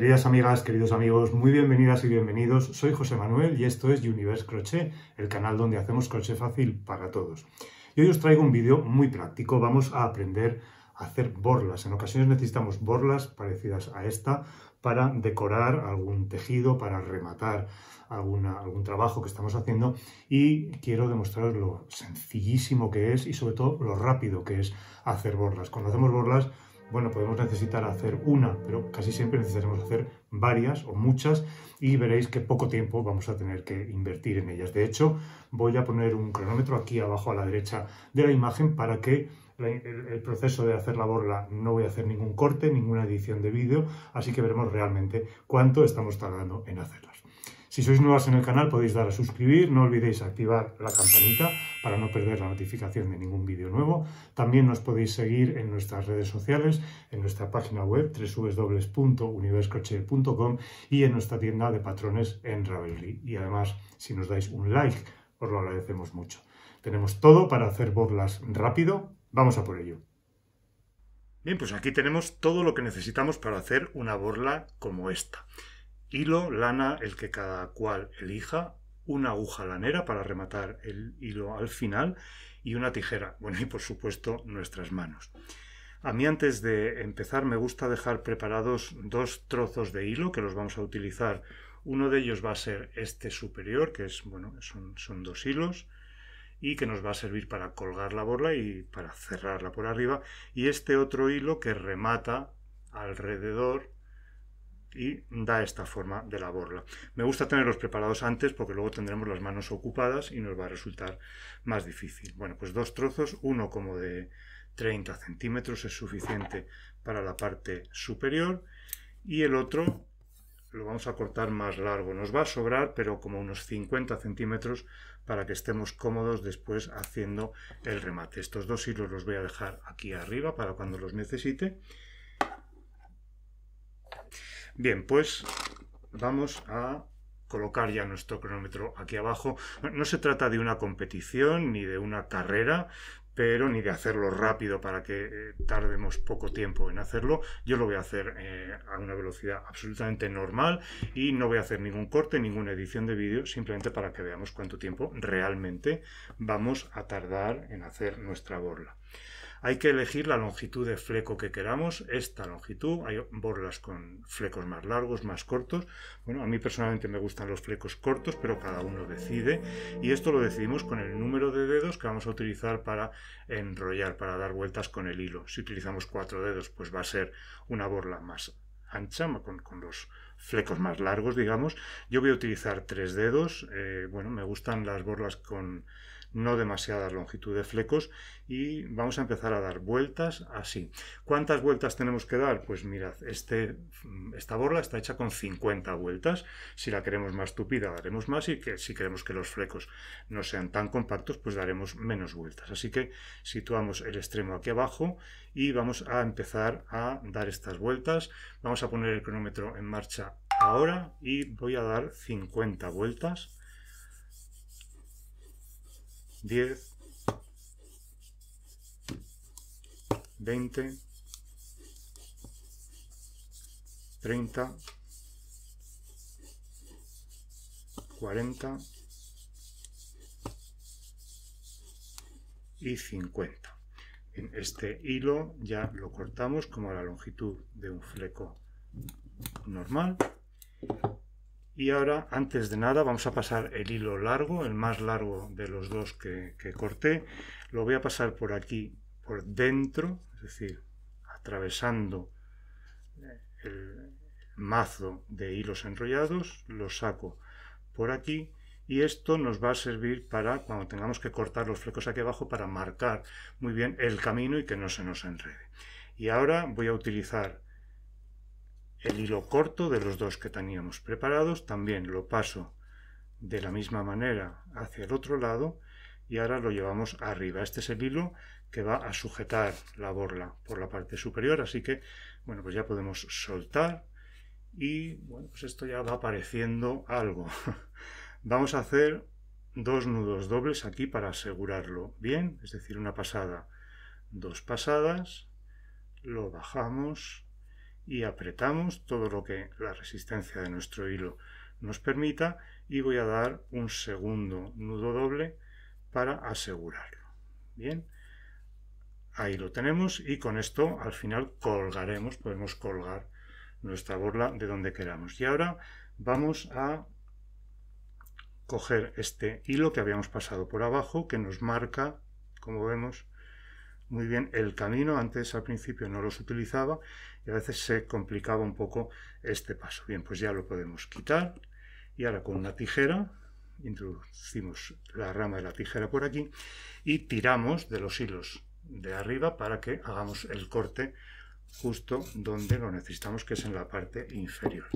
Queridas amigas, queridos amigos, muy bienvenidas y bienvenidos. Soy José Manuel y esto es Universe Crochet, el canal donde hacemos crochet fácil para todos. Y hoy os traigo un vídeo muy práctico. Vamos a aprender a hacer borlas. En ocasiones necesitamos borlas parecidas a esta para decorar algún tejido, para rematar alguna, algún trabajo que estamos haciendo y quiero demostraros lo sencillísimo que es y sobre todo lo rápido que es hacer borlas. Cuando hacemos borlas bueno, podemos necesitar hacer una, pero casi siempre necesitaremos hacer varias o muchas y veréis que poco tiempo vamos a tener que invertir en ellas. De hecho, voy a poner un cronómetro aquí abajo a la derecha de la imagen para que el proceso de hacer la borla no voy a hacer ningún corte, ninguna edición de vídeo, así que veremos realmente cuánto estamos tardando en hacerlas. Si sois nuevas en el canal podéis dar a suscribir, no olvidéis activar la campanita para no perder la notificación de ningún vídeo nuevo. También nos podéis seguir en nuestras redes sociales, en nuestra página web www.universcoche.com y en nuestra tienda de patrones en Ravelry. Y además, si nos dais un like, os lo agradecemos mucho. Tenemos todo para hacer borlas rápido. Vamos a por ello. Bien, pues aquí tenemos todo lo que necesitamos para hacer una borla como esta. Hilo, lana, el que cada cual elija, una aguja lanera para rematar el hilo al final y una tijera. Bueno, y por supuesto nuestras manos. A mí antes de empezar me gusta dejar preparados dos trozos de hilo que los vamos a utilizar. Uno de ellos va a ser este superior, que es, bueno, son, son dos hilos y que nos va a servir para colgar la borla y para cerrarla por arriba. Y este otro hilo que remata alrededor y da esta forma de la borla. Me gusta tenerlos preparados antes porque luego tendremos las manos ocupadas y nos va a resultar más difícil. Bueno, pues dos trozos, uno como de 30 centímetros es suficiente para la parte superior y el otro lo vamos a cortar más largo. Nos va a sobrar, pero como unos 50 centímetros para que estemos cómodos después haciendo el remate. Estos dos hilos los voy a dejar aquí arriba para cuando los necesite Bien, pues vamos a colocar ya nuestro cronómetro aquí abajo. No se trata de una competición ni de una carrera, pero ni de hacerlo rápido para que eh, tardemos poco tiempo en hacerlo. Yo lo voy a hacer eh, a una velocidad absolutamente normal y no voy a hacer ningún corte, ninguna edición de vídeo, simplemente para que veamos cuánto tiempo realmente vamos a tardar en hacer nuestra borla. Hay que elegir la longitud de fleco que queramos, esta longitud, hay borlas con flecos más largos, más cortos. Bueno, a mí personalmente me gustan los flecos cortos, pero cada uno decide. Y esto lo decidimos con el número de dedos que vamos a utilizar para enrollar, para dar vueltas con el hilo. Si utilizamos cuatro dedos, pues va a ser una borla más ancha, con, los flecos más largos, digamos. Yo voy a utilizar tres dedos. Eh, bueno, me gustan las borlas con no demasiada longitud de flecos y vamos a empezar a dar vueltas así. ¿Cuántas vueltas tenemos que dar? Pues mirad, este, esta borla está hecha con 50 vueltas. Si la queremos más tupida daremos más y que, si queremos que los flecos no sean tan compactos pues daremos menos vueltas. Así que situamos el extremo aquí abajo y vamos a empezar a dar estas vueltas. Vamos a poner el cronómetro en marcha ahora y voy a dar 50 vueltas 10, 20, 30, 40 y 50. En este hilo ya lo cortamos como a la longitud de un fleco normal y ahora, antes de nada, vamos a pasar el hilo largo, el más largo de los dos que, corté. Lo voy a pasar por aquí, por dentro, es decir, atravesando eh, el mazo de hilos enrollados, lo saco por aquí y esto nos va a servir para cuando tengamos que cortar los flecos aquí abajo para marcar muy bien el camino y que no se nos enrede. Y ahora voy a utilizar el hilo corto de los dos que teníamos preparados también lo paso de la misma manera hacia el otro lado y ahora lo llevamos arriba. Este es el hilo que va a sujetar la borla por la parte superior, así que bueno, pues ya podemos soltar y bueno, pues esto ya va apareciendo algo. Vamos a hacer dos nudos dobles aquí para asegurarlo bien, es decir, una pasada, dos pasadas, lo bajamos, y apretamos todo lo que la resistencia de nuestro hilo nos permita y voy a dar un segundo nudo doble para asegurarlo. Bien, ahí lo tenemos y con esto al final colgaremos, podemos colgar nuestra borla de donde queramos. Y ahora vamos a coger este hilo que habíamos pasado por abajo que nos marca, como vemos, muy bien el camino. Antes al principio no los utilizaba y a veces se complicaba un poco este paso. Bien, pues ya lo podemos quitar y ahora con una tijera introducimos la rama de la tijera por aquí y tiramos de los hilos de arriba para que hagamos el corte justo donde lo necesitamos, que es en la parte inferior.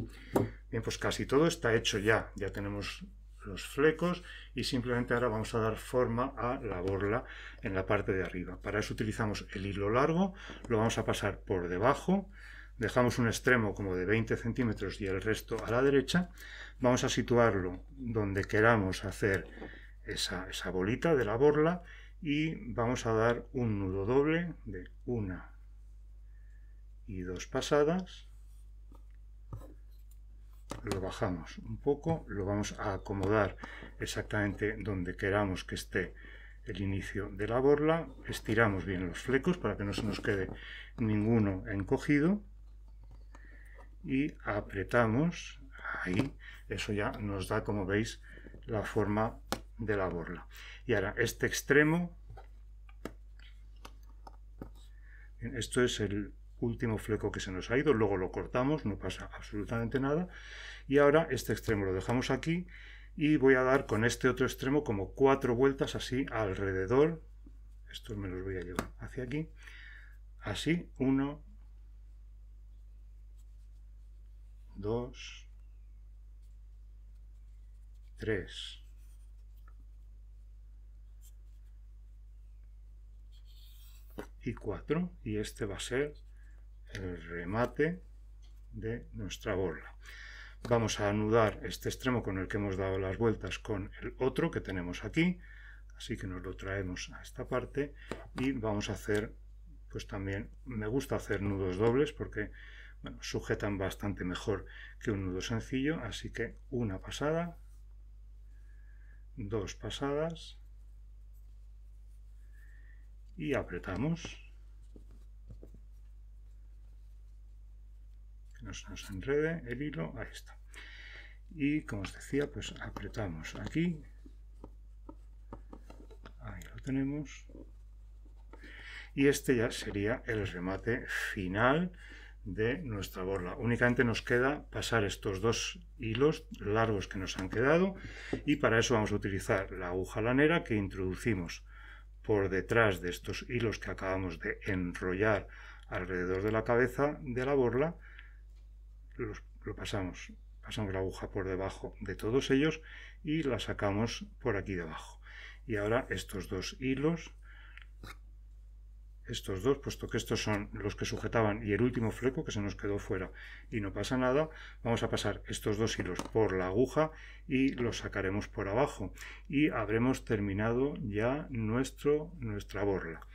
Bien, pues casi todo está hecho ya. Ya tenemos los flecos y simplemente ahora vamos a dar forma a la borla en la parte de arriba. Para eso utilizamos el hilo largo, lo vamos a pasar por debajo, dejamos un extremo como de 20 centímetros y el resto a la derecha, vamos a situarlo donde queramos hacer esa, esa bolita de la borla y vamos a dar un nudo doble de una y dos pasadas lo bajamos un poco, lo vamos a acomodar exactamente donde queramos que esté el inicio de la borla, estiramos bien los flecos para que no se nos quede ninguno encogido y apretamos, ahí, eso ya nos da, como veis, la forma de la borla. Y ahora, este extremo, esto es el último fleco que se nos ha ido, luego lo cortamos, no pasa absolutamente nada. Y ahora este extremo lo dejamos aquí y voy a dar con este otro extremo como cuatro vueltas así alrededor. Estos me los voy a llevar hacia aquí. Así, uno, dos, tres. y cuatro. y este va a ser el remate de nuestra bola. Vamos a anudar este extremo con el que hemos dado las vueltas con el otro que tenemos aquí, así que nos lo traemos a esta parte y vamos a hacer, pues también me gusta hacer nudos dobles porque sujetan bastante mejor que un nudo sencillo, así que una pasada, dos pasadas y apretamos nos enrede el hilo ahí está, Y como os decía, pues apretamos aquí. Ahí lo tenemos. Y este ya sería el remate final de nuestra borla. Únicamente nos queda pasar estos dos hilos largos que nos han quedado y para eso vamos a utilizar la aguja lanera que introducimos por detrás de estos hilos que acabamos de enrollar alrededor de la cabeza de la borla lo pasamos, pasamos la aguja por debajo de todos ellos y la sacamos por aquí debajo. Y ahora estos dos hilos, estos dos, puesto que estos son los que sujetaban y el último fleco que se nos quedó fuera y no pasa nada, vamos a pasar estos dos hilos por la aguja y los sacaremos por abajo y habremos terminado ya nuestro, nuestra borla.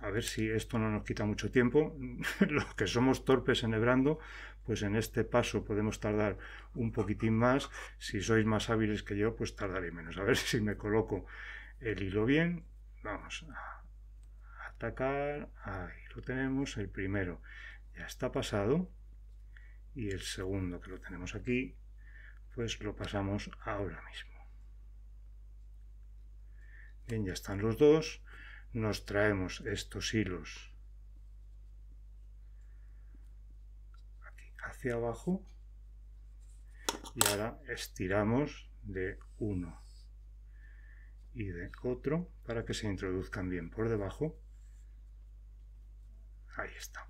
A ver si esto no nos quita mucho tiempo, los que somos torpes enhebrando, pues en este paso podemos tardar un poquitín más. Si sois más hábiles que yo, pues tardaré menos. A ver si me coloco el hilo bien. Vamos a atacar. Ahí lo tenemos, el primero ya está pasado. Y el segundo que lo tenemos aquí, pues lo pasamos ahora mismo. Bien, ya están los dos. Nos traemos estos hilos abajo y ahora estiramos de uno y de otro para que se introduzcan bien por debajo ahí está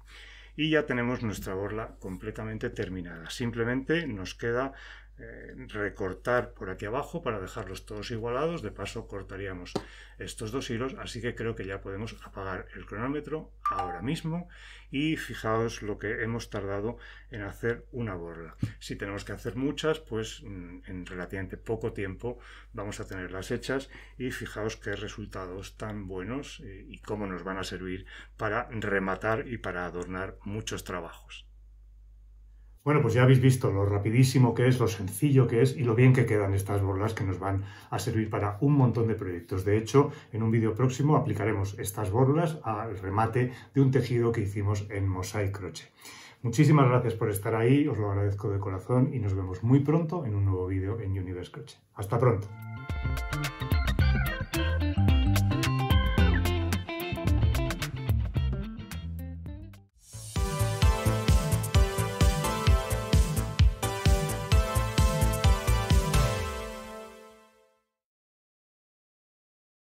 y ya tenemos nuestra borla completamente terminada simplemente nos queda eh, recortar por aquí abajo para dejarlos todos igualados. De paso cortaríamos estos dos hilos, así que creo que ya podemos apagar el cronómetro ahora mismo. Y fijaos lo que hemos tardado en hacer una borla. Si tenemos que hacer muchas, pues mm, en relativamente poco tiempo vamos a tenerlas hechas. Y fijaos qué resultados tan buenos eh, y cómo nos van a servir para rematar y para adornar muchos trabajos. Bueno, pues ya habéis visto lo rapidísimo que es, lo sencillo que es y lo bien que quedan estas borlas que nos van a servir para un montón de proyectos. De hecho, en un vídeo próximo aplicaremos estas borlas al remate de un tejido que hicimos en Mosaic Crochet. Muchísimas gracias por estar ahí, os lo agradezco de corazón y nos vemos muy pronto en un nuevo vídeo en Universe Crochet. ¡Hasta pronto!